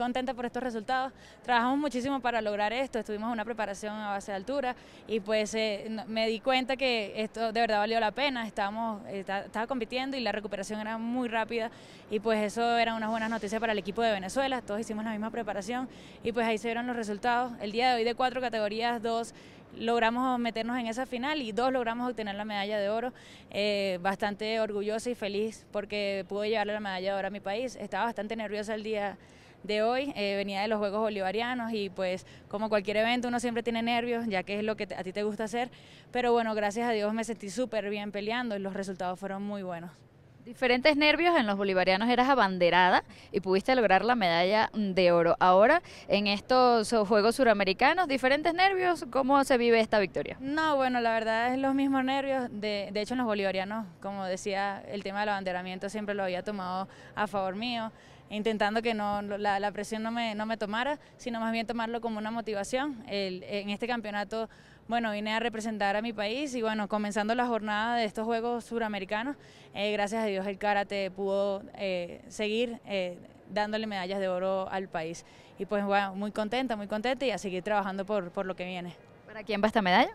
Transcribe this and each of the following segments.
contenta por estos resultados. Trabajamos muchísimo para lograr esto, estuvimos una preparación a base de altura y pues eh, me di cuenta que esto de verdad valió la pena, estábamos, estaba compitiendo y la recuperación era muy rápida y pues eso era unas buenas noticias para el equipo de Venezuela, todos hicimos la misma preparación y pues ahí se vieron los resultados. El día de hoy de cuatro categorías, dos logramos meternos en esa final y dos logramos obtener la medalla de oro. Eh, bastante orgullosa y feliz porque pude llevarle la medalla de oro a mi país. Estaba bastante nerviosa el día de hoy. Eh, venía de los Juegos Bolivarianos y pues como cualquier evento uno siempre tiene nervios, ya que es lo que a ti te gusta hacer. Pero bueno, gracias a Dios me sentí súper bien peleando y los resultados fueron muy buenos. Diferentes nervios, en los bolivarianos eras abanderada y pudiste lograr la medalla de oro. Ahora, en estos Juegos Suramericanos, diferentes nervios, ¿cómo se vive esta victoria? No, bueno, la verdad es los mismos nervios. De, de hecho, en los bolivarianos, como decía, el tema del abanderamiento siempre lo había tomado a favor mío intentando que no, la, presión no me, no me, tomara, sino más bien tomarlo como una motivación. en este campeonato, bueno, vine a representar a mi país y bueno, comenzando la jornada de estos Juegos Suramericanos, eh, gracias a Dios el karate pudo eh, seguir eh, dándole medallas de oro al país. Y pues bueno, muy contenta, muy contenta y a seguir trabajando por, por lo que viene. ¿Para quién va esta medalla?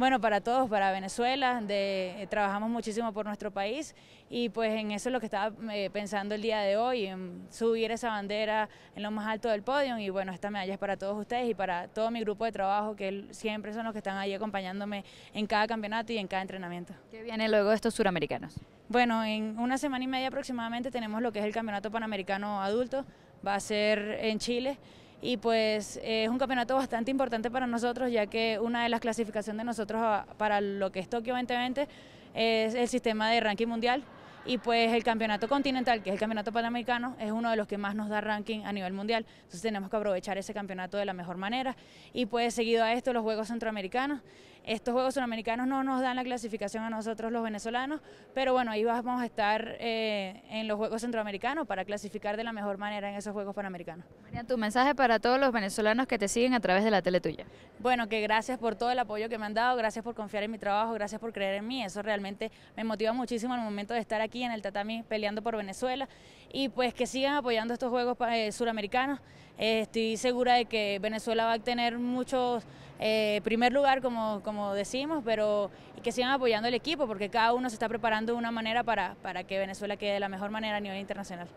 bueno, para todos, para Venezuela, eh, trabajamos muchísimo por nuestro país y pues en eso es lo que estaba eh, pensando el día de hoy, en subir esa bandera en lo más alto del podio y bueno, esta medalla es para todos ustedes y para todo mi grupo de trabajo que siempre son los que están ahí acompañándome en cada campeonato y en cada entrenamiento. ¿Qué viene luego de estos suramericanos? Bueno, en una semana y media aproximadamente tenemos lo que es el Campeonato Panamericano Adulto, va a ser en Chile y pues eh, es un campeonato bastante importante para nosotros ya que una de las clasificaciones de nosotros para lo que es Tokio 2020 es el sistema de ranking mundial y pues el campeonato continental, que es el campeonato panamericano, es uno de los que más nos da ranking a nivel mundial, entonces tenemos que aprovechar ese campeonato de la mejor manera y pues seguido a esto los Juegos Centroamericanos estos Juegos Sudamericanos no nos dan la clasificación a nosotros los venezolanos, pero bueno, ahí vamos a estar eh, en los Juegos Centroamericanos para clasificar de la mejor manera en esos Juegos Panamericanos. María, tu mensaje para todos los venezolanos que te siguen a través de la tele tuya. Bueno, que gracias por todo el apoyo que me han dado, gracias por confiar en mi trabajo, gracias por creer en mí, eso realmente me motiva muchísimo al momento de estar aquí en el tatami peleando por Venezuela y pues que sigan apoyando estos Juegos eh, Suramericanos. Eh, estoy segura de que Venezuela va a tener muchos eh, primer lugar, como, como decimos, pero y que sigan apoyando el equipo, porque cada uno se está preparando de una manera para, para que Venezuela quede de la mejor manera a nivel internacional.